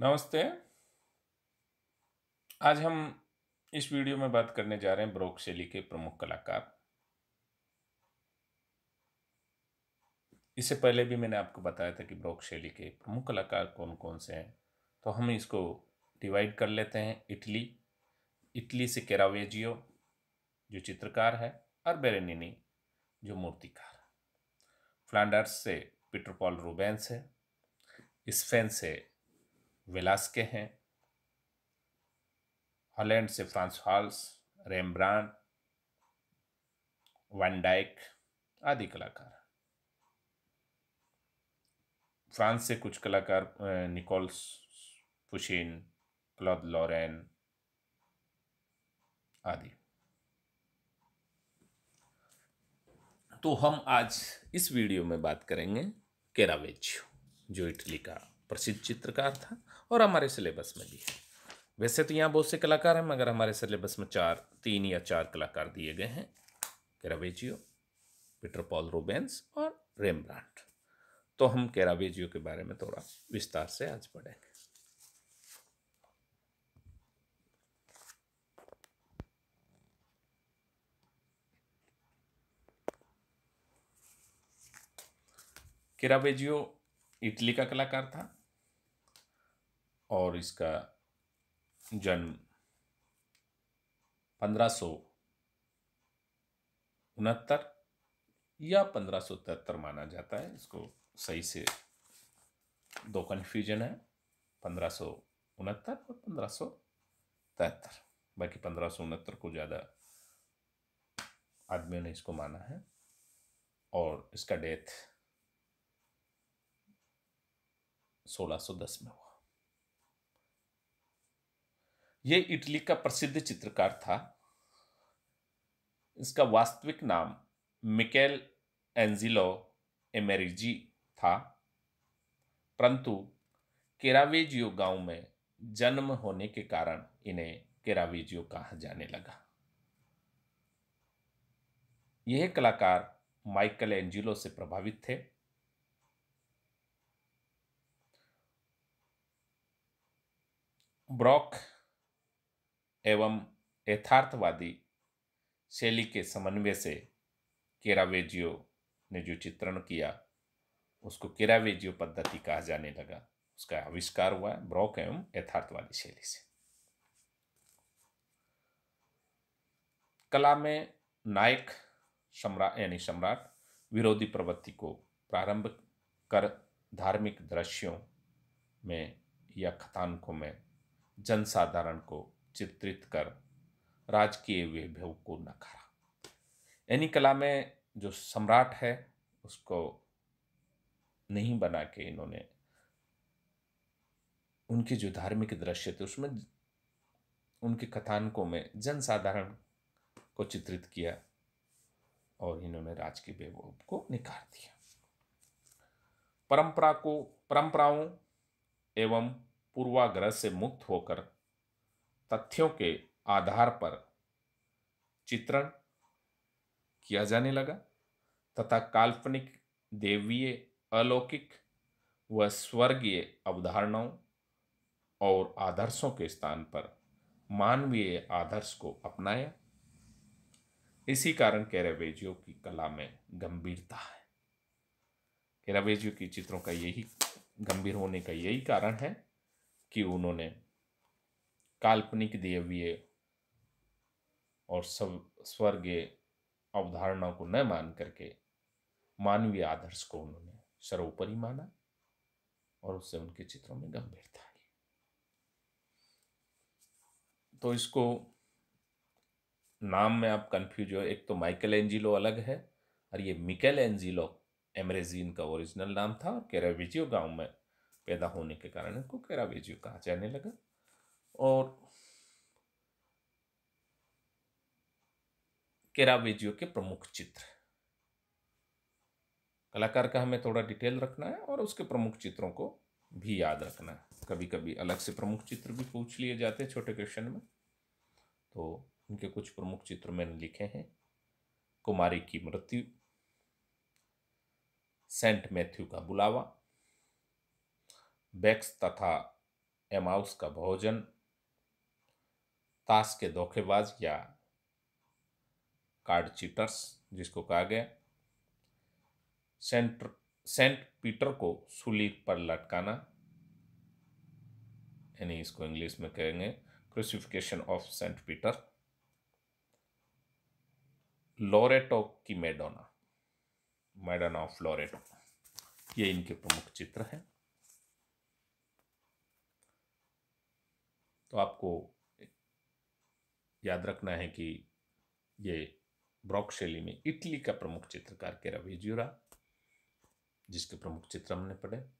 नमस्ते आज हम इस वीडियो में बात करने जा रहे हैं ब्रोक शैली के प्रमुख कलाकार इससे पहले भी मैंने आपको बताया था कि ब्रोक शैली के प्रमुख कलाकार कौन कौन से हैं तो हम इसको डिवाइड कर लेते हैं इटली इटली से कैरावेजियो जो चित्रकार है और बेरेनिनी जो मूर्तिकार फ्लांडर्स से पीटरपॉल रूबेंस है स्पेन से वेलास्के हैं हॉलैंड से फ्रांस हॉल्स रेमब्रांड वैन आदि कलाकार फ्रांस से कुछ कलाकार निकोल्स पुशिन क्लॉद लॉरेन आदि तो हम आज इस वीडियो में बात करेंगे केरावेज जो इटली का प्रसिद्ध चित्रकार था और हमारे सिलेबस में भी है वैसे तो यहाँ बहुत से कलाकार हैं मगर हमारे सिलेबस में चार तीन या चार कलाकार दिए गए हैं कैरावेजियो पीटर पॉल रोबेंस और रेमब्रांड तो हम कैरावेजियो के बारे में थोड़ा विस्तार से आज पढ़ेंगे कैरावेजियो इटली का कलाकार था और इसका जन्म पंद्रह सौ उनहत्तर या पंद्रह सौ तिहत्तर माना जाता है इसको सही से दो कन्फ्यूजन है पंद्रह सौ उनहत्तर और पंद्रह सौ तिहत्तर बाकी पंद्रह सौ उनहत्तर को ज़्यादा आदमियों ने इसको माना है और इसका डेथ सोलह सौ दस में हुआ यह इटली का प्रसिद्ध चित्रकार था इसका वास्तविक नाम मिकेल एंजिलो एमेरिजी था परंतु केरावेजियो गांव में जन्म होने के कारण इन्हें केरावेजियो कहा जाने लगा यह कलाकार माइकल एंजिलो से प्रभावित थे ब्रॉक एवं यथार्थवादी शैली के समन्वय से केरावेजियो ने जो चित्रण किया उसको केरावेजियो पद्धति कहा जाने लगा उसका आविष्कार हुआ है ब्रॉक एवं यथार्थवादी शैली से कला में नायक सम्राट यानी सम्राट विरोधी प्रवृत्ति को प्रारंभ कर धार्मिक दृश्यों में या कथानकों में जनसाधारण को चित्रित कर राज किए को नकारा यानी कला में जो सम्राट है उसको नहीं बना के इन्होंने उनके जो धार्मिक दृश्य थे उसमें उनके कथानकों में जनसाधारण को चित्रित किया और इन्होंने राज के वैभव को निकाल दिया परंपरा को परंपराओं एवं पूर्वाग्रह से मुक्त होकर तथ्यों के आधार पर चित्रण किया जाने लगा तथा काल्पनिक देवीय अलौकिक व स्वर्गीय अवधारणाओं और आदर्शों के स्थान पर मानवीय आदर्श को अपनाया इसी कारण कैरावेजियो की कला में गंभीरता है कैरावेजियो की चित्रों का यही गंभीर होने का यही कारण है कि उन्होंने काल्पनिक देवीय और सब स्वर्गीय अवधारणा को न मान करके मानवीय आदर्श को उन्होंने सर्वोपरि माना और उससे उनके चित्रों में गंभीरता आई तो इसको नाम में आप कंफ्यूज हो एक तो माइकल एंजिलो अलग है और ये मिकेल एंजिलो एमरेजीन का ओरिजिनल नाम था और केराविजियो गांव में पैदा होने के कारण इनको केराविजियो कहा जाने लगा और केरावेजियो के प्रमुख चित्र कलाकार का हमें थोड़ा डिटेल रखना है और उसके प्रमुख चित्रों को भी याद रखना है कभी कभी अलग से प्रमुख चित्र भी पूछ लिए जाते हैं छोटे क्वेश्चन में तो उनके कुछ प्रमुख चित्र मैंने लिखे हैं कुमारी की मृत्यु सेंट मैथ्यू का बुलावा बैक्स तथा एमाउस का भोजन ताश के धोखेबाज या कार्ड चीटर्स जिसको कहा गया सेंट सेंट पीटर को सुली पर लटकाना यानी इसको इंग्लिश में कहेंगे crucifixion of Saint Peter Loreto की मैडोना मैडोना ऑफ लोरेटो ये इनके प्रमुख चित्र हैं तो आपको याद रखना है कि ये ब्रॉक शैली में इटली का प्रमुख चित्रकार के वेजियोरा जिसके प्रमुख चित्र हमने पढ़े